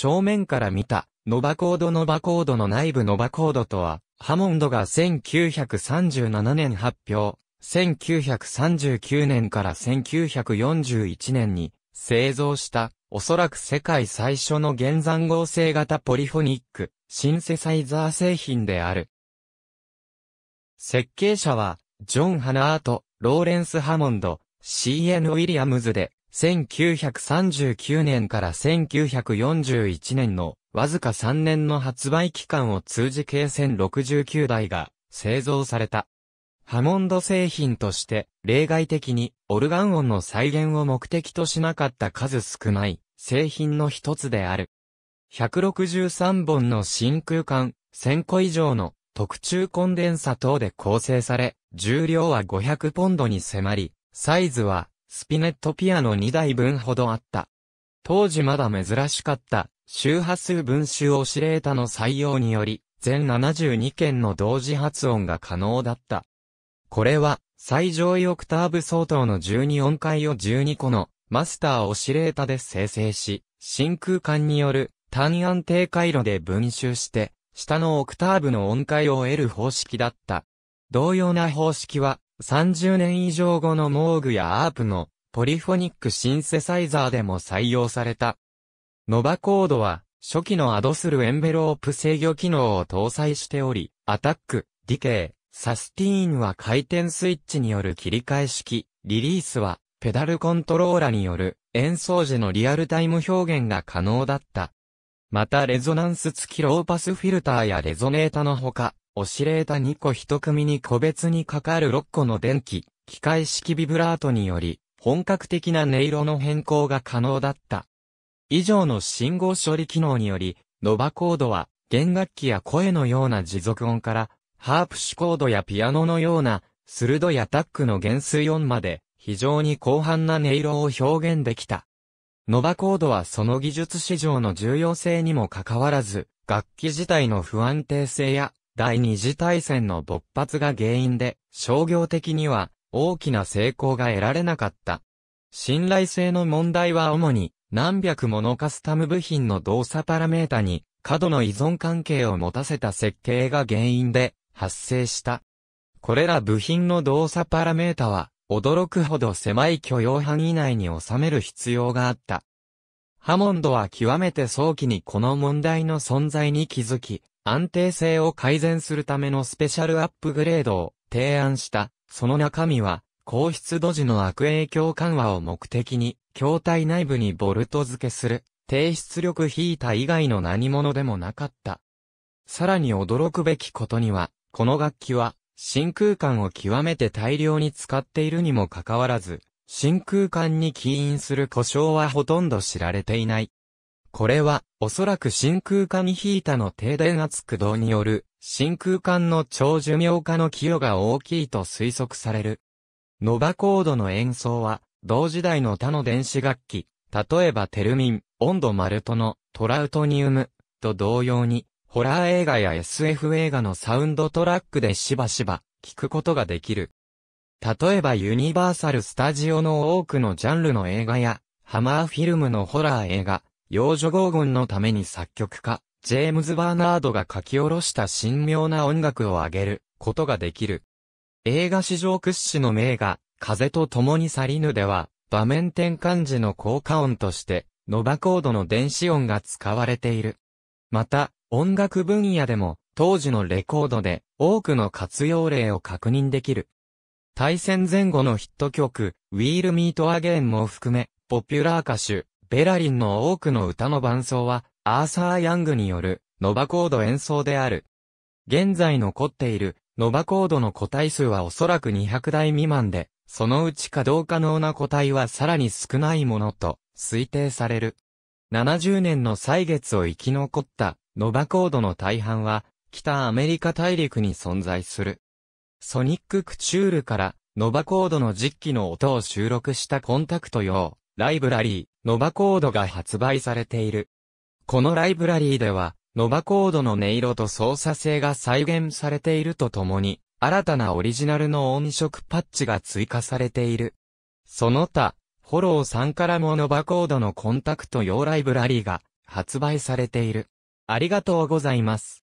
正面から見た、ノバコードノバコードの内部ノバコードとは、ハモンドが1937年発表、1939年から1941年に製造した、おそらく世界最初の原算合成型ポリフォニック、シンセサイザー製品である。設計者は、ジョン・ハナート、ローレンス・ハモンド、CN・ ウィリアムズで、1939年から1941年のわずか3年の発売期間を通じ計1069台が製造された。ハモンド製品として例外的にオルガン音の再現を目的としなかった数少ない製品の一つである。163本の真空管、1000個以上の特注コンデンサ等で構成され、重量は500ポンドに迫り、サイズはスピネットピアノ2台分ほどあった。当時まだ珍しかった、周波数分子オシレータの採用により、全72件の同時発音が可能だった。これは、最上位オクターブ相当の12音階を12個のマスターオシレータで生成し、真空管による単安定回路で分集して、下のオクターブの音階を得る方式だった。同様な方式は、30年以上後のモーグやアープのポリフォニックシンセサイザーでも採用された。ノバコードは初期のアドするエンベロープ制御機能を搭載しており、アタック、ディケイ、サスティーンは回転スイッチによる切り替え式、リリースはペダルコントローラによる演奏時のリアルタイム表現が可能だった。またレゾナンス付きローパスフィルターやレゾネータのほか、オシレータ2個1組に個別にかかる6個の電気、機械式ビブラートにより、本格的な音色の変更が可能だった。以上の信号処理機能により、ノバコードは、弦楽器や声のような持続音から、ハープシュコードやピアノのような、鋭いアタックの減衰音まで、非常に広範な音色を表現できた。ノバコードはその技術史上の重要性にもかかわらず、楽器自体の不安定性や第二次大戦の勃発が原因で、商業的には大きな成功が得られなかった。信頼性の問題は主に何百ものカスタム部品の動作パラメータに過度の依存関係を持たせた設計が原因で発生した。これら部品の動作パラメータは驚くほど狭い許容範囲内に収める必要があった。ハモンドは極めて早期にこの問題の存在に気づき、安定性を改善するためのスペシャルアップグレードを提案した。その中身は、高湿度時の悪影響緩和を目的に、筐体内部にボルト付けする、低出力ヒーター以外の何者でもなかった。さらに驚くべきことには、この楽器は、真空管を極めて大量に使っているにもかかわらず、真空管に起因する故障はほとんど知られていない。これは、おそらく真空管ヒータの低電圧駆動による、真空管の超寿命化の寄与が大きいと推測される。ノバコードの演奏は、同時代の他の電子楽器、例えばテルミン、オンドマルトのトラウトニウムと同様に、ホラー映画や SF 映画のサウンドトラックでしばしば聞くことができる。例えばユニバーサルスタジオの多くのジャンルの映画や、ハマーフィルムのホラー映画、幼女合軍のために作曲家、ジェームズ・バーナードが書き下ろした神妙な音楽を上げることができる。映画史上屈指の名画、風と共に去りぬでは、場面転換時の効果音として、ノバコードの電子音が使われている。また、音楽分野でも、当時のレコードで、多くの活用例を確認できる。対戦前後のヒット曲、ウィール・ミート・アゲンも含め、ポピュラー歌手、ベラリンの多くの歌の伴奏は、アーサー・ヤングによる、ノバコード演奏である。現在残っている、ノバコードの個体数はおそらく200台未満で、そのうち稼働可能な個体はさらに少ないものと推定される。70年の歳月を生き残ったノバコードの大半は北アメリカ大陸に存在する。ソニック・クチュールからノバコードの実機の音を収録したコンタクト用ライブラリー、ノバコードが発売されている。このライブラリーでは、ノバコードの音色と操作性が再現されているとともに、新たなオリジナルの音色パッチが追加されている。その他、フォローさんからもノバコードのコンタクト用ライブラリーが発売されている。ありがとうございます。